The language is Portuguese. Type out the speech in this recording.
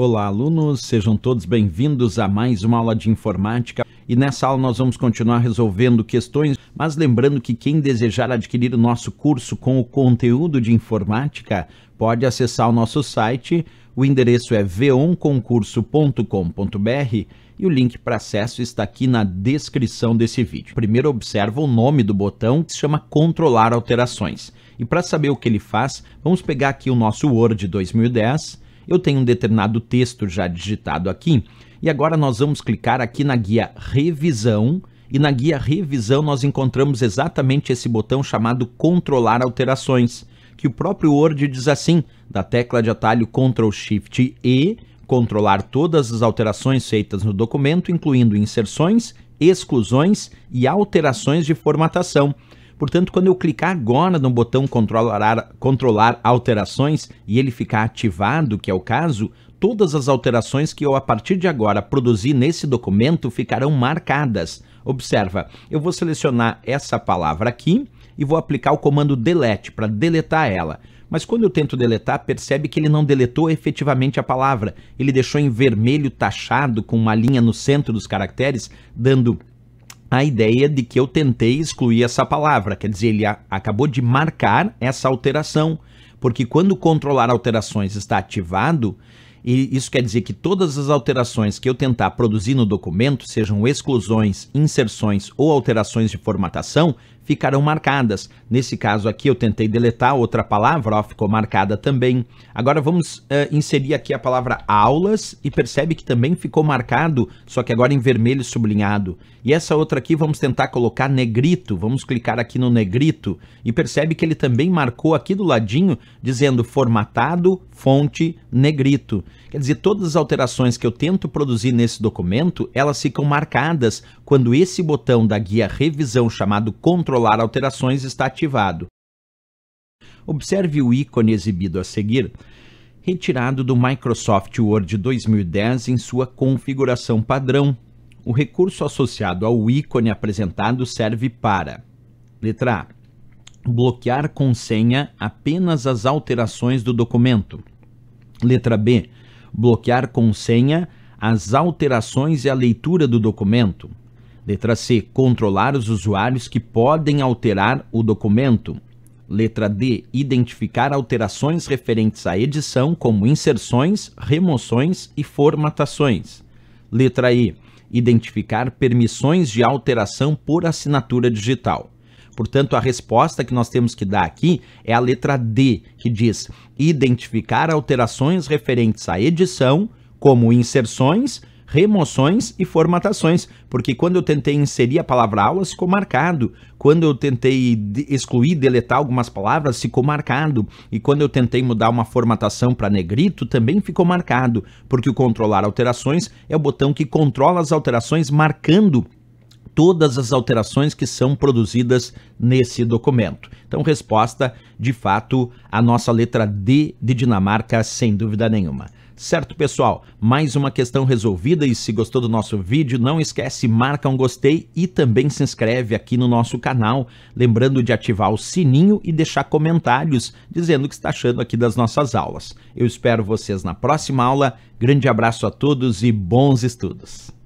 Olá, alunos, sejam todos bem-vindos a mais uma aula de informática. E nessa aula nós vamos continuar resolvendo questões, mas lembrando que quem desejar adquirir o nosso curso com o conteúdo de informática pode acessar o nosso site. O endereço é veonconcurso.com.br e o link para acesso está aqui na descrição desse vídeo. Primeiro observa o nome do botão que se chama Controlar Alterações. E para saber o que ele faz, vamos pegar aqui o nosso Word 2010 eu tenho um determinado texto já digitado aqui e agora nós vamos clicar aqui na guia Revisão e na guia Revisão nós encontramos exatamente esse botão chamado Controlar Alterações, que o próprio Word diz assim, da tecla de atalho Ctrl Shift E, controlar todas as alterações feitas no documento, incluindo inserções, exclusões e alterações de formatação. Portanto, quando eu clicar agora no botão controlar, controlar alterações e ele ficar ativado, que é o caso, todas as alterações que eu a partir de agora produzi nesse documento ficarão marcadas. Observa, eu vou selecionar essa palavra aqui e vou aplicar o comando delete para deletar ela. Mas quando eu tento deletar, percebe que ele não deletou efetivamente a palavra. Ele deixou em vermelho taxado com uma linha no centro dos caracteres, dando a ideia de que eu tentei excluir essa palavra, quer dizer, ele acabou de marcar essa alteração, porque quando controlar alterações está ativado, e isso quer dizer que todas as alterações que eu tentar produzir no documento, sejam exclusões, inserções ou alterações de formatação, ficarão marcadas. Nesse caso aqui eu tentei deletar outra palavra, ó, ficou marcada também. Agora vamos uh, inserir aqui a palavra aulas e percebe que também ficou marcado, só que agora em vermelho sublinhado. E essa outra aqui vamos tentar colocar negrito, vamos clicar aqui no negrito e percebe que ele também marcou aqui do ladinho dizendo formatado, fonte, negrito. Quer dizer, todas as alterações que eu tento produzir nesse documento, elas ficam marcadas quando esse botão da guia revisão chamado Ctrl controlar alterações está ativado. Observe o ícone exibido a seguir, retirado do Microsoft Word 2010 em sua configuração padrão. O recurso associado ao ícone apresentado serve para: letra A bloquear com senha apenas as alterações do documento. Letra B. Bloquear com senha as alterações e a leitura do documento. Letra C. Controlar os usuários que podem alterar o documento. Letra D. Identificar alterações referentes à edição, como inserções, remoções e formatações. Letra E. Identificar permissões de alteração por assinatura digital. Portanto, a resposta que nós temos que dar aqui é a letra D, que diz identificar alterações referentes à edição, como inserções, remoções e formatações, porque quando eu tentei inserir a palavra aulas, ficou marcado. Quando eu tentei excluir, deletar algumas palavras, ficou marcado. E quando eu tentei mudar uma formatação para negrito, também ficou marcado, porque o controlar alterações é o botão que controla as alterações marcando todas as alterações que são produzidas nesse documento. Então, resposta, de fato, a nossa letra D de Dinamarca, sem dúvida nenhuma. Certo, pessoal? Mais uma questão resolvida e se gostou do nosso vídeo, não esquece, marca um gostei e também se inscreve aqui no nosso canal, lembrando de ativar o sininho e deixar comentários dizendo o que está achando aqui das nossas aulas. Eu espero vocês na próxima aula. Grande abraço a todos e bons estudos!